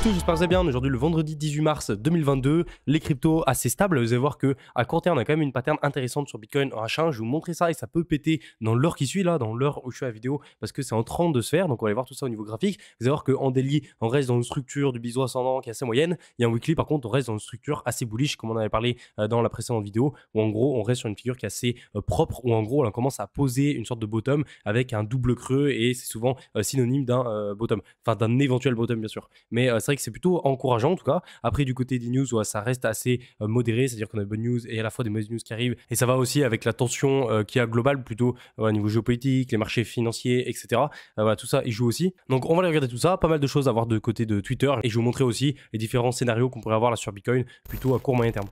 Salut à tous, j'espère que vous allez bien. Aujourd'hui, le vendredi 18 mars 2022, les cryptos assez stables. Vous allez voir que à court terme, on a quand même une pattern intéressante sur Bitcoin en H1. Je vais vous montrer ça et ça peut péter dans l'heure qui suit là, dans l'heure où je fais la vidéo, parce que c'est en train de se faire. Donc on va aller voir tout ça au niveau graphique. Vous allez voir qu'en daily, on reste dans une structure du biseau ascendant qui est assez moyenne. Et en weekly, par contre, on reste dans une structure assez bullish, comme on avait parlé euh, dans la précédente vidéo, où en gros, on reste sur une figure qui est assez euh, propre, où en gros, on commence à poser une sorte de bottom avec un double creux et c'est souvent euh, synonyme d'un bottom, enfin d'un éventuel bottom bien sûr. Mais ça que c'est plutôt encourageant en tout cas. Après, du côté des news, ça reste assez euh, modéré, c'est-à-dire qu'on a de bonnes news et à la fois des mauvaises news qui arrivent. Et ça va aussi avec la tension euh, qu'il y a globale, plutôt au niveau géopolitique, les marchés financiers, etc. Euh, tout ça, il joue aussi. Donc, on va aller regarder tout ça. Pas mal de choses à voir de côté de Twitter. Et je vous montrer aussi les différents scénarios qu'on pourrait avoir là sur Bitcoin, plutôt à court moyen terme.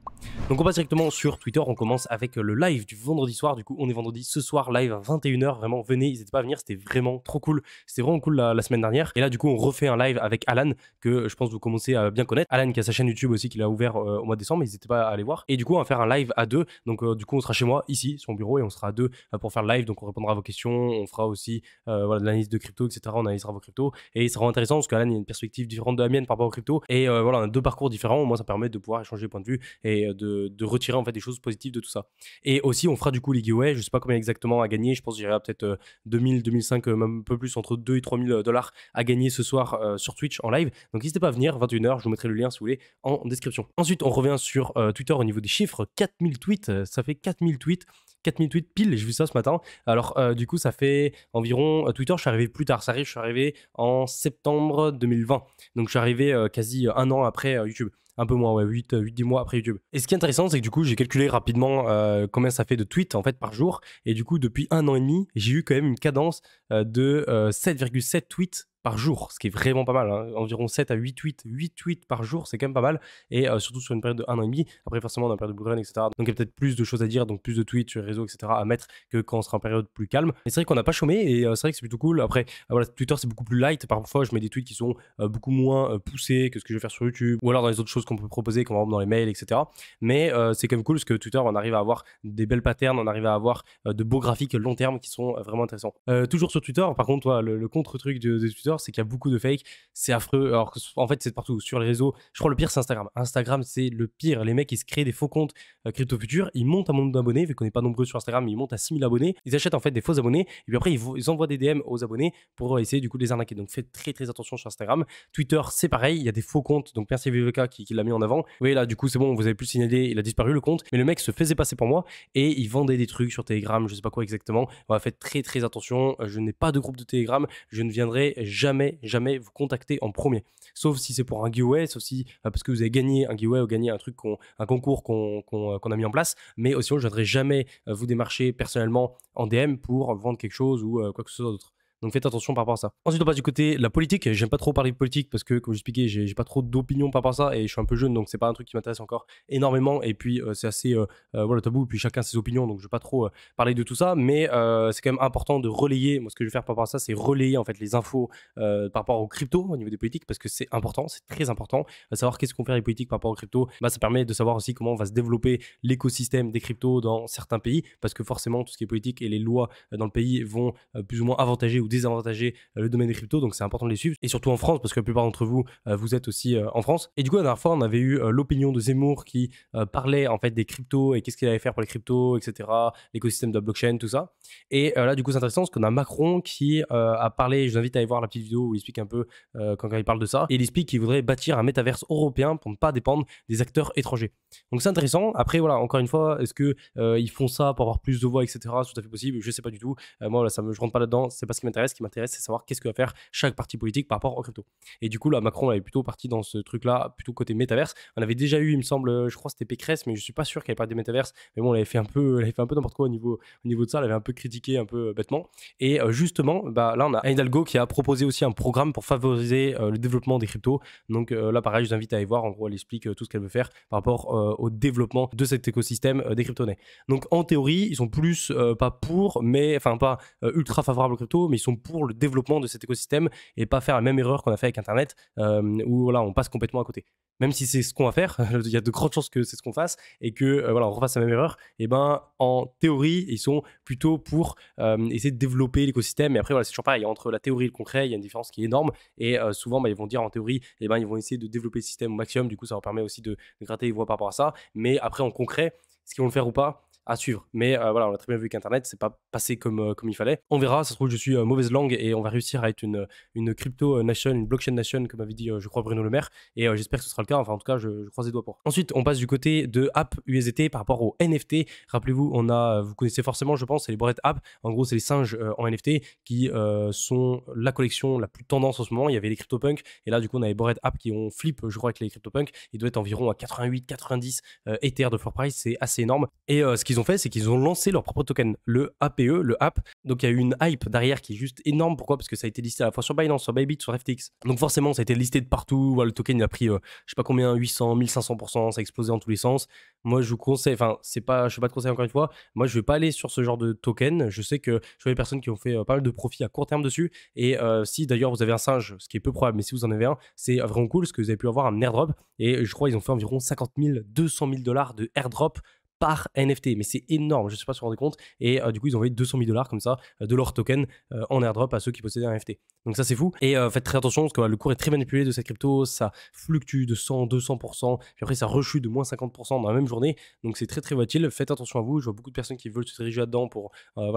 Donc, on passe directement sur Twitter. On commence avec le live du vendredi soir. Du coup, on est vendredi ce soir, live à 21h. Vraiment, venez, n'hésitez pas à venir. C'était vraiment trop cool. C'était vraiment cool la, la, semaine dernière. Et là, du coup, on refait un live avec Alan que je pense vous commencez à bien connaître. Alan qui a sa chaîne YouTube aussi qu'il a ouvert euh, au mois de décembre, n'hésitez pas à aller voir. Et du coup, on va faire un live à deux. Donc euh, du coup, on sera chez moi ici, sur mon bureau, et on sera à deux euh, pour faire le live. Donc on répondra à vos questions, on fera aussi voilà, de l'analyse de crypto, etc. On analysera vos cryptos et il sera intéressant parce qu'Alan a une perspective différente de la mienne par rapport aux crypto et voilà, on a deux parcours différents. Moi, ça permet de pouvoir échanger de point de vue et de, retirer en fait des choses positives de tout ça. Et aussi, on fera du coup les giveaways. Je sais pas combien exactement à gagner. Je pense que j'irai peut-être 2000, 2005, même un peu plus, entre 2 et 3000 dollars à gagner ce soir sur Twitch en live. Donc, pas venir, 21h, je vous mettrai le lien si vous voulez en description. Ensuite, on revient sur euh, Twitter au niveau des chiffres, 4000 tweets, euh, ça fait 4000 tweets. 4000 tweets pile, j'ai vu ça ce matin. Alors, euh, du coup, ça fait environ. Twitter, je suis arrivé plus tard. Ça arrive, je suis arrivé en septembre 2020. Donc, je suis arrivé quasi un an après YouTube. Un peu moins, ouais, 8-10 mois après YouTube. Et ce qui est intéressant, c'est que du coup, j'ai calculé rapidement combien ça fait de tweets en fait par jour. Et du coup, depuis un an et demi, j'ai eu quand même une cadence de 7,7 tweets par jour, ce qui est vraiment pas mal. Hein. Environ 7 à 8 tweets, 8 tweets par jour, c'est quand même pas mal. Et euh, surtout sur une période de 1 an et demi. Après, forcément, on a une période de Blue Run, etc. Donc, il y a peut-être plus de choses à dire, donc plus de tweets sur les réseaux, etc. à mettre que quand on sera en période plus calme. Mais c'est vrai qu'on n'a pas chômé et euh, c'est vrai que c'est plutôt cool. Après, euh, voilà, Twitter, c'est beaucoup plus light. Parfois, je mets des tweets qui sont beaucoup moins poussés que ce que je vais faire sur YouTube ou alors dans les autres choses qu'on peut proposer, comme dans les mails, etc. Mais c'est quand même cool parce que Twitter, on arrive à avoir des belles patterns, on arrive à avoir de beaux graphiques long terme qui sont vraiment intéressants. toujours sur Twitter, par contre, toi, le, contre-truc de, de Twitter, c'est qu'il y a beaucoup de fake, c'est affreux. Alors que, en fait, c'est partout sur les réseaux. Je crois le pire, c'est Instagram. Instagram, c'est le pire. Les mecs, ils se créent des faux comptes euh, crypto futur, ils montent un nombre d'abonnés, vu qu'on n'est pas nombreux sur Instagram, ils montent à 6000 abonnés. Ils achètent en fait des faux abonnés, et puis après, ils, ils, envoient des DM aux abonnés pour essayer du coup de les arnaquer. Donc faites très très attention sur Instagram. Twitter, c'est pareil, il y a des faux comptes. Donc merci VVK qui, qui l'a mis en avant. Vous voyez là, du coup, c'est bon, vous avez plus signalé, il a disparu le compte, mais le mec se faisait passer pour moi et il vendait des trucs sur Telegram, je sais pas quoi exactement. va faites très très attention. Je n'ai pas de groupe de Telegram, je ne viendrai jamais, jamais vous contacter en premier. Sauf si c'est pour un giveaway, sauf si euh, parce que vous avez gagné un giveaway ou gagné un truc, un concours euh, qu'on a mis en place. Mais aussi, je ne jamais euh, vous démarcher personnellement en DM pour vendre quelque chose ou quoi que ce soit d'autre. Donc faites attention par rapport à ça. Ensuite, on passe du côté la politique. J'aime pas trop parler de politique parce que, comme j'expliquais, j'ai, pas trop d'opinion par rapport à ça et je suis un peu jeune, donc c'est pas un truc qui m'intéresse encore énormément. Et puis, euh, c'est assez euh, euh, voilà, tabou. Et puis, chacun ses opinions, donc je vais pas trop parler de tout ça. Mais c'est quand même important de relayer. Moi, ce que je vais faire par rapport à ça, c'est relayer en fait les infos par rapport aux crypto au niveau des politiques parce que c'est important, c'est très important. À savoir qu'est-ce qu'on fait les politiques par rapport aux crypto, bah, ça permet de savoir aussi comment on va se développer l'écosystème des cryptos dans certains pays parce que forcément, tout ce qui est politique et les lois dans le pays vont plus ou moins avantager ou désavantager euh, le domaine des cryptos. Donc c'est important de les suivre. Et surtout en France, parce que la plupart d'entre vous, euh, vous êtes aussi euh, en France. Et du coup, la dernière fois, on avait eu l'opinion de Zemmour qui parlait en fait des cryptos et qu'est-ce qu'il allait faire pour les cryptos, etc. L'écosystème de la blockchain, tout ça. Et là, du coup, c'est intéressant parce qu'on a Macron qui a parlé. Je vous invite à aller voir la petite vidéo où il explique un peu quand il parle de ça. Et il explique qu'il voudrait bâtir un métaverse européen pour ne pas dépendre des acteurs étrangers. Donc c'est intéressant. Après, voilà, encore une fois, est-ce que ils font ça pour avoir plus de voix, etc. C'est tout à fait possible. Je sais pas du tout. moi, là, ça me, rentre pas là-dedans. C'est pas ce qui m'intéresse ce qui m'intéresse, c'est savoir qu'est-ce que va faire chaque parti politique par rapport aux crypto. Et du coup, là, Macron avait plutôt parti dans ce truc-là, plutôt côté métaverse. On avait déjà eu, il me semble, euh, je crois, c'était Pécresse, mais je suis pas sûr qu'elle avait parlé des métaverses. Mais bon, elle avait fait un peu, elle avait fait un peu n'importe quoi au niveau, au niveau de ça. Elle avait un peu critiqué, un peu euh, bêtement. Et euh, justement, bah, là, on a Hidalgo qui a proposé aussi un programme pour favoriser le développement des cryptos. Donc là, pareil, je vous invite à aller voir. En gros, elle explique tout ce qu'elle veut faire par rapport au développement de cet écosystème des crypto Donc en théorie, ils sont plus pas pour, mais enfin pas ultra favorables aux crypto, mais ils sont pour le développement de cet écosystème et pas faire la même erreur qu'on a fait avec Internet, euh, où là on passe complètement à côté même si c'est ce qu'on va faire, il y a de grandes chances que c'est ce qu'on fasse et que euh, voilà, on refasse la même erreur. Et eh ben, en théorie, ils sont plutôt pour euh, essayer de développer l'écosystème. Et après, voilà, c'est toujours pareil entre la théorie et le concret, il y a une différence qui est énorme. Et souvent, bah, ils vont dire en théorie, et eh ben, ils vont essayer de développer le système au maximum. Du coup, ça leur permet aussi de, gratter les voix par rapport à ça. Mais après, en concret, ce qu'ils vont le faire ou pas, suivre. Mais euh, voilà, on a très bien vu qu'Internet, c'est pas passé comme, euh, comme il fallait. On verra, ça se trouve, je suis euh, mauvaise langue et on va réussir à être une, une crypto nation, une blockchain nation, comme avait dit, je crois, Bruno Le Maire. Et j'espère que ce sera le cas. Enfin, en tout cas, je, croisais croise les doigts pour. Ensuite, on passe du côté de app USDT par rapport au NFT. Rappelez-vous, on a, vous connaissez forcément, je pense, c'est les Bored App. En gros, c'est les singes en NFT qui sont la collection la plus tendance en ce moment. Il y avait les CryptoPunk et là, du coup, on a les Bored App qui ont flip, je crois, que les CryptoPunk. Il doit être environ à 88, 90 euh, Ether de floor price. C'est assez énorme. Et ce qu'ils fait, c'est qu'ils ont lancé leur propre token, le APE, le app. E. Donc il y a eu une hype derrière qui est juste énorme. Pourquoi Parce que ça a été listé à la fois sur Binance, sur Bybit, sur FTX. Donc forcément, ça a été listé de partout. le token, il a pris, euh, je sais pas combien, 800, 1500%, ça a explosé en tous les sens. Moi, je vous conseille, enfin, c'est pas, je ne pas de conseil encore une fois. Moi, je vais pas aller sur ce genre de token. Je sais que je vois des personnes qui ont fait euh, pas mal de profits à court terme dessus. Et euh, si d'ailleurs vous avez un singe, ce qui est peu probable, mais si vous en avez un, c'est vraiment cool parce que vous avez pu avoir un airdrop. Et je crois ils ont fait environ 50 000, 200 000 dollars de airdrop par NFT. Mais c'est énorme, je ne sais pas si vous vous rendez compte. Et euh, du coup, ils ont envoyé 200 000 dollars comme ça euh, de leur token euh, en airdrop à ceux qui possédaient un NFT. Donc ça, c'est fou. Et faites très attention parce que bah, le cours est très manipulé de cette crypto. Ça fluctue de 100, 200%. Puis après, ça rechute de moins 50% dans la même journée. Donc c'est très, très volatile. Faites attention à vous. Je vois beaucoup de personnes qui veulent se diriger là-dedans pour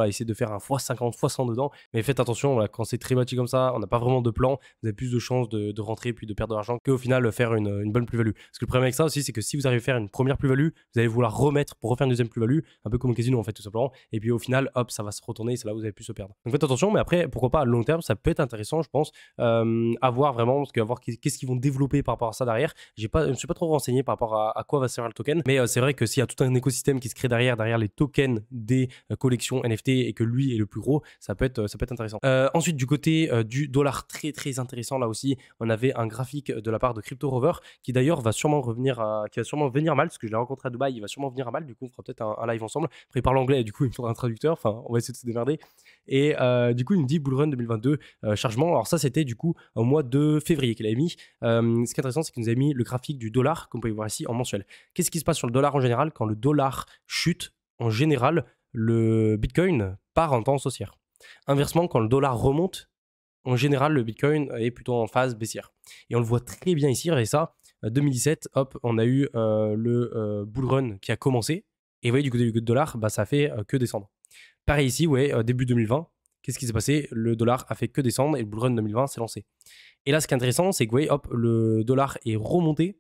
essayer de faire un x50, x100 dedans. Mais faites attention, quand c'est très volatile comme ça, on n'a pas vraiment de plan. Vous avez plus de chances de, rentrer puis de perdre de l'argent qu'au final faire une, une bonne plus-value. Parce que le problème avec ça aussi, c'est que si vous arrivez à faire une première plus-value, vous allez vouloir remettre pour refaire une deuxième plus-value, un peu comme au casino en fait tout simplement. Et puis au final, hop, ça va se retourner, c'est là où vous avez pu se perdre. Donc faites attention, mais après, pourquoi pas à long terme, ça peut être intéressant, je pense, euh, à voir vraiment, parce qu'à voir qu'est-ce qu'ils vont développer par rapport à ça derrière. pas, je ne suis pas trop renseigné par rapport à, quoi va servir le token, mais euh, c'est vrai que s'il y a tout un écosystème qui se crée derrière, derrière les tokens des euh, collections NFT et que lui est le plus gros, ça peut être, ça peut être intéressant. ensuite, du côté du dollar, très très intéressant là aussi, on avait un graphique de la part de Crypto Rover qui d'ailleurs va sûrement revenir, qui va sûrement venir mal, parce que je l'ai rencontré à Dubaï, il va sûrement venir mal. Du coup, on fera peut-être un, live ensemble. Après, il parle anglais, et du coup, il me faudra un traducteur. Enfin, on va essayer de se démerder. Et euh, du coup, il me dit Bullrun 2022 euh, chargement. Alors, ça, c'était du coup au mois de février qu'il avait mis. Euh, ce qui est intéressant, c'est qu'il nous a mis le graphique du dollar, comme vous pouvez voir ici, en mensuel. Qu'est-ce qui se passe sur le dollar en général Quand le dollar chute, en général, le bitcoin part en tendance haussière. Inversement, quand le dollar remonte, en général, le Bitcoin est plutôt en phase baissière. Et on le voit très bien ici, et ça, 2017, euh, hop, on a eu euh, le euh, bull run qui a commencé. Et vous voyez, du côté du dollar, bah, ça fait que descendre. Pareil ici, ouais, début 2020, qu'est-ce qui s'est passé Le dollar a fait que descendre et le bull run 2020 s'est lancé. Et là, ce qui est intéressant, c'est que ouais, hop, le dollar est remonté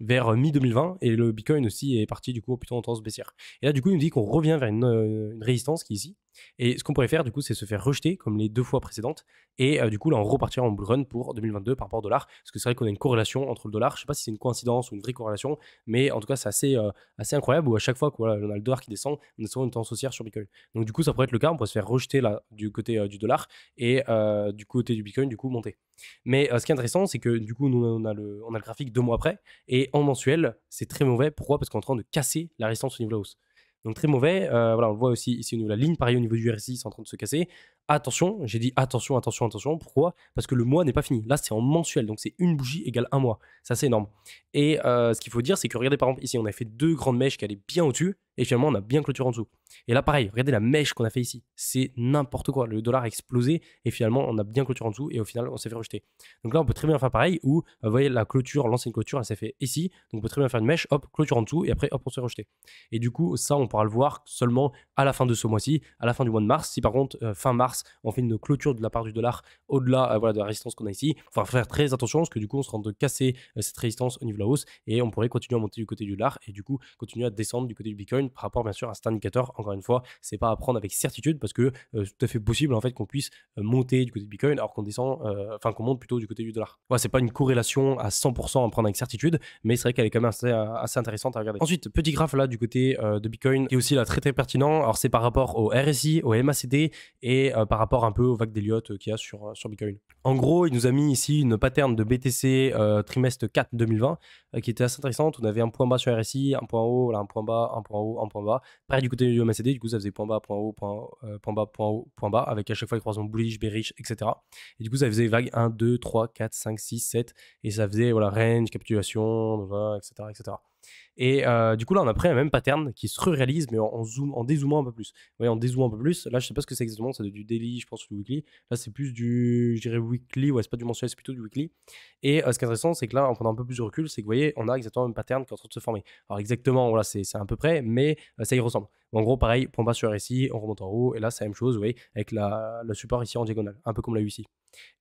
vers mi-2020 et le Bitcoin aussi est parti du coup plutôt en tendance baissière. Et là, du coup, il nous dit qu'on revient vers une, une, résistance qui est ici. Et ce qu'on pourrait faire, du coup, c'est se faire rejeter comme les deux fois précédentes. Et euh, du coup, là, on repartira en bull run pour 2022 par rapport au dollar. Parce que c'est vrai qu'on a une corrélation entre le dollar. Je sais pas si c'est une coïncidence ou une vraie corrélation. Mais en tout cas, c'est assez, euh, assez incroyable où à chaque fois qu'on a le dollar qui descend, on a souvent une tendance haussière sur Bitcoin. Donc, du coup, ça pourrait être le cas. On pourrait se faire rejeter là du côté euh, du dollar et du côté du Bitcoin, du coup, monter. Mais ce qui est intéressant, c'est que du coup, on a, le, on a le graphique deux mois après. Et en mensuel, c'est très mauvais. Pourquoi Parce qu'on est en train de casser la résistance au niveau de la hausse. Donc très mauvais. Euh, voilà, on le voit aussi ici au niveau de la ligne. Pareil au niveau du RSI, c'est en train de se casser attention, j'ai dit attention, attention, attention. Pourquoi Parce que le mois n'est pas fini. Là, c'est en mensuel, donc c'est une bougie égale un mois. Ça, c'est énorme. Et euh, ce qu'il faut dire, c'est que regardez par exemple ici, on a fait deux grandes mèches qui allaient bien au-dessus, et finalement, on a bien clôturé en dessous. Et là, pareil, regardez la mèche qu'on a fait ici. C'est n'importe quoi. Le dollar a explosé, et finalement, on a bien clôturé en dessous, et au final, on s'est fait rejeter. Donc là, on peut très bien faire pareil, où euh, vous voyez la clôture, l'ancienne clôture, elle s'est fait ici, donc on peut très bien faire une mèche, hop, clôture en dessous, et après, hop, on s'est rejeté. Et du coup, ça, on pourra le voir seulement à la fin de ce mois-ci, à la fin du mois de mars. Si par contre, euh, fin mars, on fait une clôture de la part du dollar au-delà euh, voilà, de la résistance qu'on a ici. Il faudra faire très attention parce que du coup, on se rend de casser euh, cette résistance au niveau de la hausse et on pourrait continuer à monter du côté du dollar et du coup, continuer à descendre du côté du Bitcoin par rapport bien sûr à cet indicateur. Encore une fois, c'est pas à prendre avec certitude parce que euh, c'est tout à fait possible en fait qu'on puisse monter du côté du Bitcoin alors qu'on descend, enfin qu'on monte plutôt du côté du dollar. ce c'est pas une corrélation à 100% à prendre avec certitude, mais c'est vrai qu'elle est quand même assez, intéressante à regarder. Ensuite, petit graphe là du côté de Bitcoin qui est aussi là très très pertinent. Alors c'est par rapport au RSI, au MACD et par rapport un peu aux vagues d'Eliott euh, qu'il y a sur, euh, sur Bitcoin. En gros, il nous a mis ici une pattern de BTC euh, trimestre 4 2020 qui était assez intéressante. On avait un point bas sur RSI, un point haut, là, un point bas, un point haut, un point bas. près du côté du MACD, du coup, ça faisait point bas, point haut, point, point bas, point haut, point bas, avec à chaque fois les croisements bullish, bearish, etc. Et du coup, ça faisait vague 1, 2, 3, 4, 5, 6, 7. Et ça faisait voilà, range, capitulation, etc. etc. Et euh, du coup, là, on a pris un même pattern qui se réalise, mais en, en dézoomant un peu plus. voyez, en dézoomant un peu plus. Là, je sais pas ce que c'est exactement, c'est du daily, je pense, ou du weekly. Là, c'est plus du, je dirais, weekly, ouais, c'est pas du mensuel, c'est plutôt du weekly. Et euh, ce qui est intéressant, c'est que là, en prenant un peu plus de recul, c'est que vous voyez, on a exactement le même pattern qui est en train de se former. Alors, exactement, voilà, c'est à peu près, mais euh, ça y ressemble. En gros, pareil, on passe sur RSI, on remonte en haut, et là, c'est la même chose, vous voyez, avec la, le support ici en diagonale, un peu comme l'a eu ici.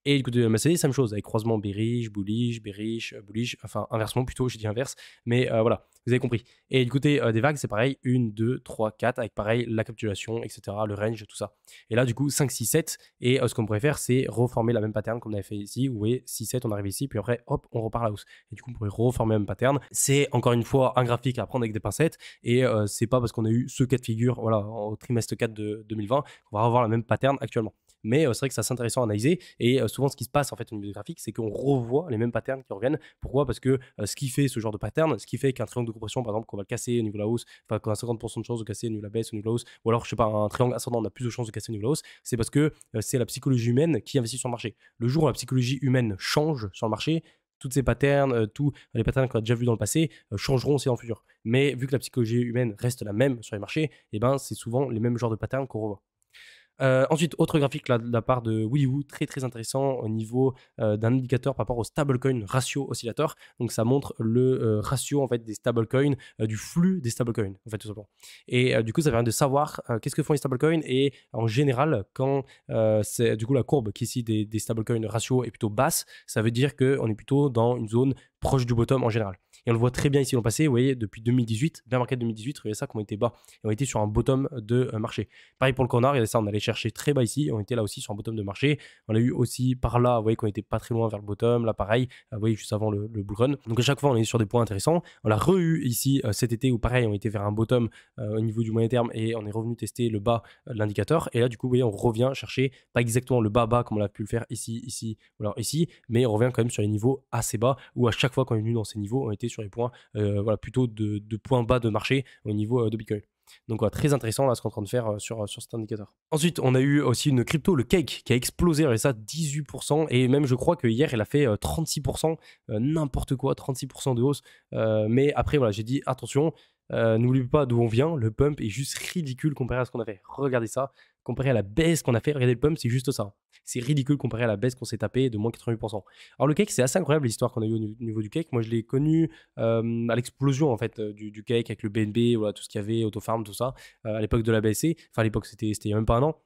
Et du côté de la c'est même chose, avec croisement bearish, bullish, bearish, bullish enfin inversement plutôt, j'ai dit inverse, mais euh, voilà, vous avez compris. Et du côté euh, des vagues, c'est pareil, 1, 2, 3, 4, avec pareil la capitulation, etc., le range, tout ça. Et là, du coup, 5, 6, 7, et euh, ce qu'on pourrait faire, c'est reformer la même pattern qu'on avait fait ici, où est 6, 7, on arrive ici, puis après, hop, on repart là-haut. Et du coup, on pourrait reformer la même pattern. C'est encore une fois un graphique à prendre avec des pincettes, et c'est pas parce qu'on a eu ce cas de figure, voilà, au trimestre 4 de 2020, qu'on va avoir la même pattern actuellement mais c'est vrai que ça c'est intéressant à analyser. Et souvent, ce qui se passe en fait au niveau graphique, c'est qu'on revoit les mêmes patterns qui reviennent. Pourquoi Parce que ce qui fait ce genre de pattern, ce qui fait qu'un triangle de compression, par exemple, qu'on va le casser au niveau de la hausse, enfin, qu'on a 50% de chances de casser au niveau de la baisse, au niveau de la hausse, ou alors, je sais pas, un triangle ascendant, on a plus de chances de casser au niveau de la hausse, c'est parce que c'est la psychologie humaine qui investit sur le marché. Le jour où la psychologie humaine change sur le marché, toutes ces patterns, tous les patterns qu'on a déjà vus dans le passé changeront aussi dans le futur. Mais vu que la psychologie humaine reste la même sur les marchés, et eh ben, c'est souvent les mêmes genres de patterns qu'on revoit. Euh, ensuite, autre graphique de la part de WeWoo très très intéressant au niveau euh, d'un indicateur par rapport au stablecoin ratio oscillateur. Donc ça montre le euh, ratio en fait des stablecoins, du flux des stablecoins en fait tout simplement. Et du coup, ça permet de savoir qu'est-ce que font les stablecoins et en général, quand c'est du coup la courbe qui ici des, des stablecoins ratio est plutôt basse, ça veut dire qu'on est plutôt dans une zone proche du bottom en général. Et on le voit très bien ici l'an passé. Vous voyez, depuis 2018, bien market 2018, regardez ça, comment était bas. Et on était sur un bottom de euh, marché. Pareil pour le corner, et ça, on allait chercher très bas ici. On était là aussi sur un bottom de marché. On a eu aussi par là, vous voyez, qu'on était pas très loin vers le bottom. Là, pareil, euh, vous voyez, juste avant le, le bull run. Donc à chaque fois, on est sur des points intéressants. On l'a re ici euh, cet été où, pareil, on était vers un bottom au niveau du moyen terme et on est revenu tester le bas de l'indicateur. Et là, du coup, vous voyez, on revient chercher pas exactement le bas bas comme on a pu le faire ici, ici ou alors ici, mais on revient quand même sur les niveaux assez bas où à chaque fois qu'on est venu dans ces niveaux, on était sur les points, euh, voilà, plutôt de, points bas de marché au niveau euh, de Bitcoin. Donc très intéressant là ce qu'on est en train de faire euh, sur, sur cet indicateur. Ensuite, on a eu aussi une crypto, le Cake, qui a explosé avec ça 18%. Et même je crois que hier, elle a fait 36%, n'importe quoi, 36% de hausse. mais après, voilà, j'ai dit attention, n'oublie pas d'où on vient, le pump est juste ridicule comparé à ce qu'on avait fait. Regardez ça, comparé à la baisse qu'on a fait. Regardez le pomme c'est juste ça. C'est ridicule comparé à la baisse qu'on s'est tapé de moins 88%. Alors le cake, c'est assez incroyable l'histoire qu'on a eu au niveau du cake. Moi, je l'ai connu euh, à l'explosion en fait euh, du, cake avec le BNB, voilà, tout ce qu'il y avait, Autofarm, tout ça, euh, à l'époque de la BSC. Enfin, à l'époque, c'était il n'y a même pas un an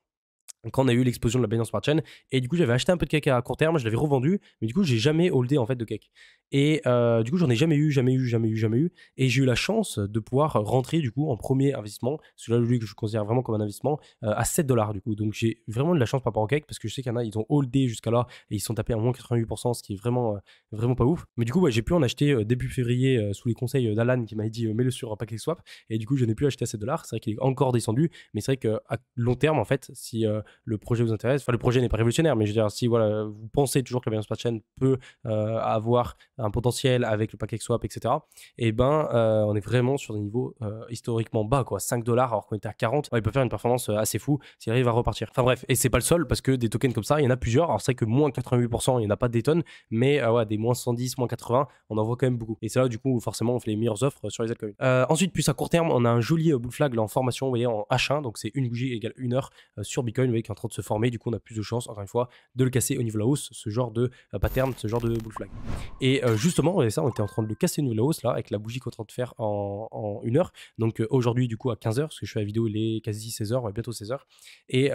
quand on a eu l'explosion de la Binance Smart Chain. Et du coup, j'avais acheté un peu de cake à court terme, je l'avais revendu, mais du coup, j'ai jamais holdé en fait de cake. Et euh, du coup, j'en ai jamais eu, jamais eu, jamais eu, jamais eu. Et j'ai eu la chance de pouvoir rentrer du coup en premier investissement, celui-là, que je considère vraiment comme un investissement, euh, à 7 dollars du coup. Donc j'ai vraiment de la chance par rapport au cake parce que je sais qu'il y en a, ils ont holdé jusqu'à là et ils sont tapés à moins 88%, ce qui est vraiment, euh, vraiment pas ouf. Mais du coup, j'ai pu en acheter début février sous les conseils d'Alan qui m'a dit mets-le sur paquet swap. Et du coup, je n'ai plus acheté à 7 dollars. C'est vrai qu'il est encore descendu, mais c'est vrai qu'à long terme, en fait, si le projet vous intéresse, enfin le projet n'est pas révolutionnaire, mais je veux dire, si voilà, vous pensez toujours que la Binance Chain peut euh, avoir un potentiel avec le paquet swap, etc., et eh ben euh, on est vraiment sur des niveaux euh, historiquement bas, quoi. 5 dollars alors qu'on était à 40, il peut faire une performance assez fou s'il arrive à repartir. Enfin bref, et c'est pas le seul parce que des tokens comme ça, il y en a plusieurs. Alors c'est vrai que moins 88%, il n'y en a pas des tonnes, mais ouais, des moins 110, moins 80, on en voit quand même beaucoup. Et c'est là du coup où forcément on fait les meilleures offres sur les altcoins. ensuite, plus à court terme, on a un joli bull flag en formation, vous voyez, en H1, donc c'est une bougie égale une heure sur Bitcoin. Vous qui est en train de se former, du coup on a plus de chances, encore une fois, de le casser au niveau de la hausse, ce genre de euh, pattern, ce genre de bull flag. Et euh, justement, ça, on était en train de le casser au niveau de la hausse, là, avec la bougie qu'on est en train de faire en, une heure. Donc euh, aujourd'hui, du coup, à 15h, parce que je fais la vidéo, il est quasi 16h, ouais, bientôt 16h. Et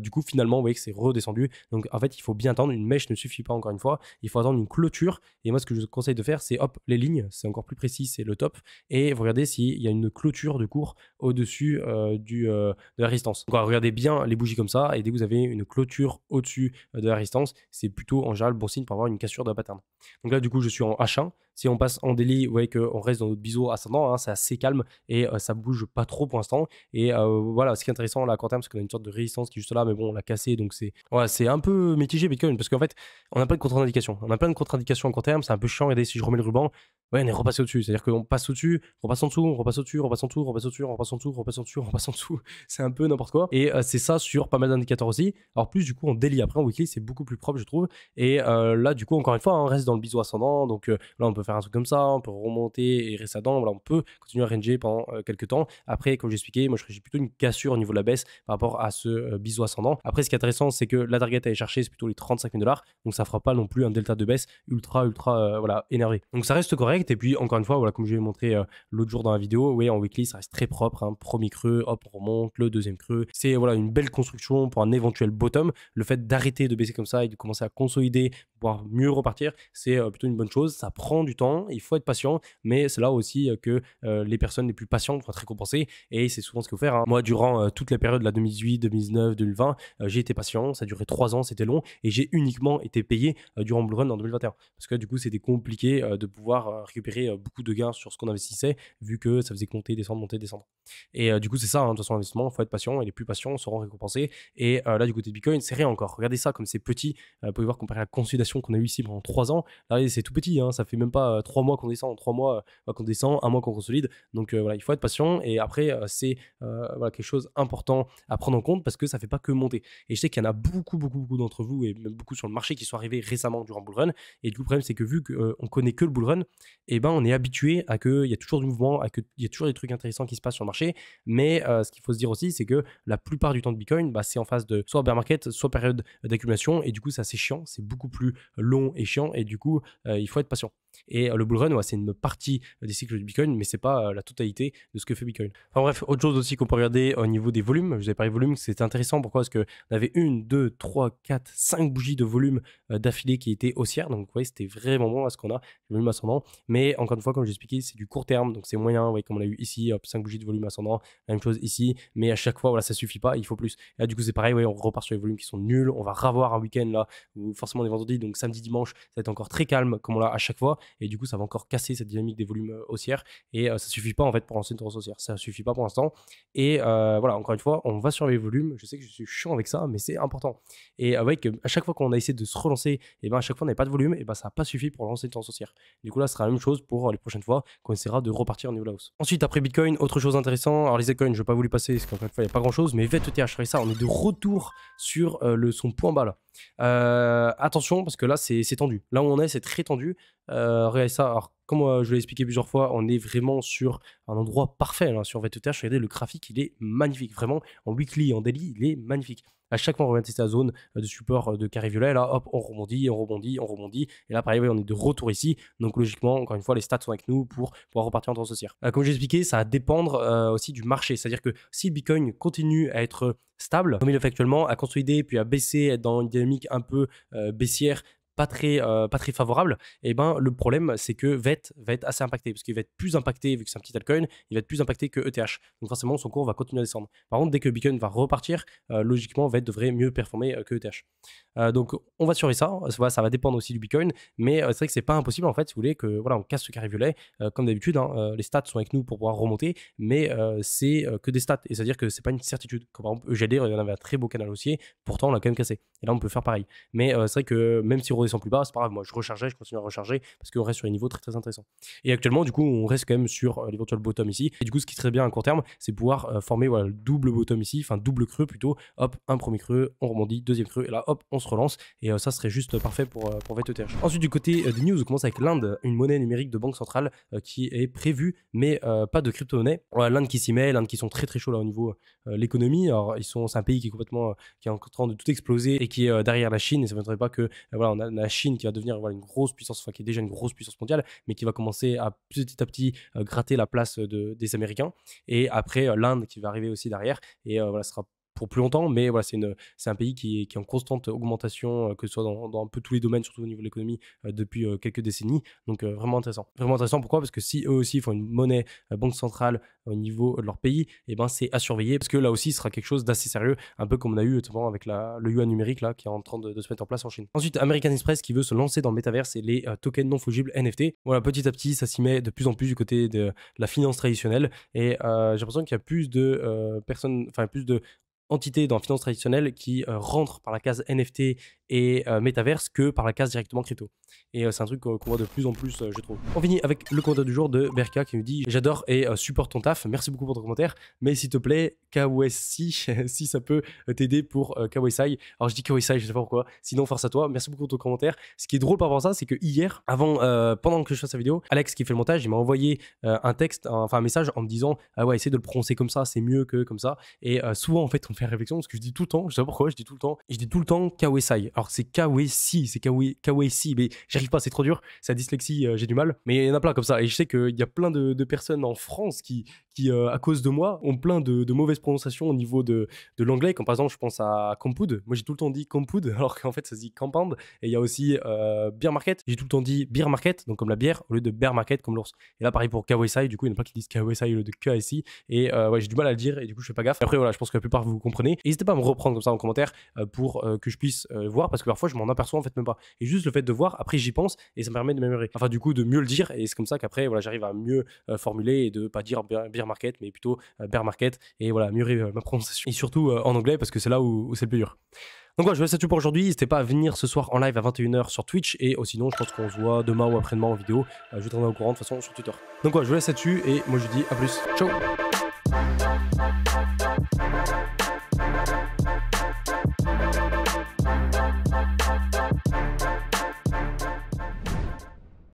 du coup, finalement, vous voyez que c'est redescendu. Donc en fait, il faut bien attendre, une mèche ne suffit pas, encore une fois, il faut attendre une clôture. Et moi, ce que je conseille de faire, c'est hop, les lignes, c'est encore plus précis, c'est le top. Et vous regardez s'il y a une clôture de cours au-dessus de la résistance. Donc, regardez bien les bougies comme ça. Et dès que vous avez une clôture au-dessus euh, de la résistance, c'est plutôt en général bon signe pour avoir une cassure de la pattern. Donc là, du coup, je suis en H1. Si on passe en délit vous voyez qu'on reste dans notre biseau ascendant, hein, c'est assez calme et euh, ça bouge pas trop pour l'instant. Et euh, voilà, ce qui est intéressant là quand court terme, qu'on a une sorte de résistance qui est juste là, mais bon, on l'a cassée, donc c'est voilà, c'est un peu mitigé Bitcoin parce qu'en fait, on a plein de contre-indications. On a plein de contre-indications en court terme, c'est un peu chiant. Regardez, si je remets le ruban, ouais, on est repassé au-dessus. C'est-à-dire qu'on passe au-dessus, on passe en dessous, on repasse au-dessus, on repasse en dessous, on repasse au-dessus, on repasse en dessous, on repasse en dessous, on repasse en dessous. C'est un peu n'importe quoi. Et euh, c'est ça sur pas mal d'indicateurs aussi. Alors plus du coup on délit après en weekly, c'est beaucoup plus propre je trouve. Et là du coup encore une fois hein, on reste dans le biseau ascendant, donc là on peut un truc comme ça, on peut remonter et rester dedans Voilà, on peut continuer à ranger pendant euh, quelques temps. Après, comme j'expliquais, moi je suis plutôt une cassure au niveau de la baisse par rapport à ce euh, bisou ascendant. Après, ce qui est intéressant, c'est que la target à aller chercher, c'est plutôt les 35 000 dollars. Donc ça fera pas non plus un delta de baisse ultra, ultra euh, voilà, énervé. Donc ça reste correct. Et puis, encore une fois, voilà, comme je l'ai montré l'autre jour dans la vidéo, oui, en weekly, ça reste très propre. Hein. Premier creux, hop, on remonte, le deuxième creux. C'est voilà, une belle construction pour un éventuel bottom. Le fait d'arrêter de baisser comme ça et de commencer à consolider, voire mieux repartir, c'est plutôt une bonne chose. Ça prend du temps, il faut être patient, mais c'est là aussi que les personnes les plus patientes vont être récompensées et c'est souvent ce qu'il faut faire. Hein. Moi, durant toute la période de la 2018, 2019, 2020, j'ai été patient, ça a duré trois ans, c'était long et j'ai uniquement été payé durant le Run en 2021 parce que du coup, c'était compliqué de pouvoir récupérer beaucoup de gains sur ce qu'on investissait vu que ça faisait compter, descendre, monter, descendre. Et du coup, c'est ça, hein, de toute façon, l'investissement, il faut être patient et les plus patients seront récompensés. Et là, du côté de Bitcoin, c'est rien encore. Regardez ça comme c'est petit. vous pouvez voir comparé la consolidation qu'on a eu ici pendant trois ans. Là, c'est tout petit, hein, ça fait même pas trois mois qu'on descend, trois mois bah, qu'on descend, un mois qu'on consolide. Donc voilà, il faut être patient. Et après, c'est voilà, quelque chose important à prendre en compte parce que ça fait pas que monter. Et je sais qu'il y en a beaucoup, beaucoup, beaucoup d'entre vous et même beaucoup sur le marché qui sont arrivés récemment durant bull run. Et du coup, le problème, c'est que vu qu'on connaît que le bull run, et eh ben, on est habitué à qu'il y a toujours du mouvement, à qu'il y a toujours des trucs intéressants qui se passent sur le marché. Mais ce qu'il faut se dire aussi, c'est que la plupart du temps de Bitcoin, bah, c'est en phase de soit bear market, soit période d'accumulation. Et du coup, ça, c'est chiant, c'est beaucoup plus long et chiant. Et du coup, il faut être patient. Et euh, le bull run, ouais, c'est une partie euh, des cycles du Bitcoin, mais c'est pas euh, la totalité de ce que fait Bitcoin. Enfin bref, autre chose aussi qu'on peut regarder au niveau des volumes, je vous ai parlé volumes c'est intéressant pourquoi Parce qu'on avait une, deux, trois, quatre, cinq bougies de volume d'affilée qui étaient haussières, donc vous c'était vraiment bon à ce qu'on a, le volume ascendant. Mais encore une fois, comme je expliqué, c'est du court terme, donc c'est moyen, vous comme on l'a eu ici, cinq bougies de volume ascendant, même chose ici, mais à chaque fois, voilà, ça suffit pas, il faut plus. Et du coup, c'est pareil, on repart sur les volumes qui sont nuls, on va revoir un week-end là, où forcément les vendredis, donc samedi, dimanche, ça va être encore très calme, comme on l'a à chaque fois, et du coup, ça va encore casser cette dynamique des volumes euh, haussières. Et euh, ça suffit pas en fait pour lancer une tendance haussière. Ça suffit pas pour l'instant. Et euh, voilà, encore une fois, on va sur les volumes. Je sais que je suis chiant avec ça, mais c'est important. Et avec à chaque fois qu'on a essayé de se relancer, et eh ben à chaque fois on n'avait pas de volume, et eh ben ça n'a pas suffi pour lancer une tendance haussière. Du coup, là, ce sera la même chose pour les prochaines fois qu'on essaiera de repartir au de la hausse. Ensuite, après Bitcoin, autre chose intéressante. Alors, les altcoins, je vais pas voulu passer parce qu'en fait, il n'y a pas grand chose, mais et ça, on est de retour sur le, son point bas là. Euh, attention, parce que là, c'est tendu. Là où on est, c'est très tendu. Euh, ça comme euh, je l'ai expliqué plusieurs fois, on est vraiment sur un endroit parfait. Hein, sur sur VTTH, regardez, le graphique, il est magnifique. Vraiment, en weekly, en daily, il est magnifique. À chaque fois, on revient tester la zone euh, de support euh, de carré violet. Là, hop, on rebondit, on rebondit, on rebondit. Et là, pareil, on est de retour ici. Donc, logiquement, encore une fois, les stats sont avec nous pour pouvoir repartir en tendance haussière. comme j'ai expliqué, ça va dépendre aussi du marché. C'est-à-dire que si Bitcoin continue à être stable, comme il le fait actuellement, à consolider, puis à baisser, être dans une dynamique un peu baissière, pas très, euh, pas très favorable, et eh ben, le problème, c'est que VET va être assez impacté, parce qu'il va être plus impacté, vu que c'est un petit altcoin, il va être plus impacté que ETH. Donc forcément, son cours va continuer à descendre. Par contre, dès que Beacon va repartir, euh, logiquement logiquement, VET devrait mieux performer euh, que ETH. donc on va surveiller ça, voilà, ça va dépendre aussi du Bitcoin, mais c'est vrai que c'est pas impossible, en fait, si vous voulez, que voilà, on casse ce carré violet, comme d'habitude, hein, les stats sont avec nous pour pouvoir remonter, mais c'est que des stats, et c'est-à-dire que c'est pas une certitude. Comme par exemple, e y en avait un très beau canal haussier, pourtant on l'a quand même cassé. Et là, on peut faire pareil. Mais c'est vrai que même si on plus bas, c'est pas grave, moi je rechargeais, je continue à recharger parce qu'on reste sur un niveau très très intéressant. Et actuellement, du coup, on reste quand même sur euh, l'éventuel bottom ici. Et du coup, ce qui serait bien à court terme, c'est pouvoir euh, former voilà, le double bottom ici, enfin double creux plutôt. Hop, un premier creux, on rebondit, deuxième creux, et là hop, on se relance. Et euh, ça serait juste parfait pour, pour Ensuite, du côté des news, on commence avec l'Inde, une monnaie numérique de banque centrale qui est prévue, mais pas de crypto-monnaie. L'Inde qui s'y met, l'Inde qui sont très très chauds là au niveau l'économie. Alors, ils sont, c'est un pays qui est complètement qui est en train de tout exploser et qui est derrière la Chine. Et ça ne pas que voilà, on a la Chine qui va devenir une grosse puissance, enfin qui est déjà une grosse puissance mondiale, mais qui va commencer à petit à petit euh, gratter la place euh, des Américains. Et après, euh, l'Inde qui va arriver aussi derrière. Et voilà, ce sera plus longtemps. Mais voilà, c'est, une, c'est un pays qui est, en constante augmentation, euh, que ce soit dans, un peu tous les domaines, surtout au niveau de l'économie, euh, depuis euh, quelques décennies. Donc vraiment intéressant. Vraiment intéressant. Pourquoi Parce que si eux aussi font une monnaie banque centrale au niveau de leur pays, et eh ben c'est à surveiller parce que là aussi, ce sera quelque chose d'assez sérieux, un peu comme on a eu avec la, le yuan numérique là qui est en train de, se mettre en place en Chine. Ensuite, American Express qui veut se lancer dans le métaverse et les tokens non fougibles NFT. Voilà, petit à petit, ça s'y met de plus en plus du côté de, la finance traditionnelle et j'ai l'impression qu'il y a plus de personnes, enfin plus de entité dans la finance traditionnelle qui euh, rentre par la case NFT et euh, metaverse que par la case directement crypto. Et euh, c'est un truc qu'on voit de plus en plus, je trouve. On finit avec le commentaire du jour de Berka qui nous dit J'adore et supporte ton taf. Merci beaucoup pour ton commentaire. Mais s'il te plaît, KOSI si ça peut t'aider pour KOSI Alors je dis KOSI je sais pas pourquoi. Sinon, force à toi. Merci beaucoup pour ton commentaire. Ce qui est drôle par rapport à ça, c'est que hier, avant, pendant que je fasse sa vidéo, Alex qui fait le montage, il m'a envoyé un texte, enfin un message en me disant Ah ouais, essaye de le prononcer comme ça, c'est mieux que comme ça. Et souvent, en fait, on fait réflexion parce que je dis tout le temps, je sais pas pourquoi, je dis tout le temps, je dis tout le temps Kawesai. Alors c'est Kawesi, c'est Kawesi, mais j'arrive pas, c'est trop dur, c'est la dyslexie, euh, j'ai du mal. Mais il y en a plein comme ça, et je sais qu'il y a plein de, personnes en France qui, euh, à cause de moi, ont plein de, mauvaises prononciations au niveau de, de l'anglais. Comme par exemple, je pense à Compound. Moi, j'ai tout le temps dit Compound, alors qu'en fait, ça se dit campound Et il y a aussi euh, Beer Market. J'ai tout le temps dit Beer Market, donc comme la bière, au lieu de Bear Market, comme l'ours. Et là, pareil pour sai Du coup, il y en a plein qui disent sai au lieu de KSI. Et euh, ouais, j'ai du mal à le dire. Et du coup, je fais pas gaffe. Après, voilà, je pense que la plupart vous comprenez. N'hésitez pas à me reprendre comme ça en commentaire pour que je puisse voir, parce que parfois, je m'en aperçois en fait même pas. Et juste le fait de voir, après, j'y pense et ça me permet de m'améliorer. Enfin, du coup, de mieux le dire. Et c'est comme ça qu'après, voilà, j'arrive à mieux formuler et de pas dire market, mais plutôt euh, bear market. Et voilà, mûrir euh, ma prononciation. Et surtout euh, en anglais, parce que c'est là où, c'est le plus dur. Donc voilà, je laisse ça tu pour aujourd'hui. N'hésitez pas à venir ce soir en live à 21h sur Twitch. Et oh, sinon, je pense qu'on se voit demain ou après-demain en vidéo. je vous tiendrai au courant de toute façon sur Twitter. Donc voilà, je vous laisse là-dessus et moi je vous dis à plus. Ciao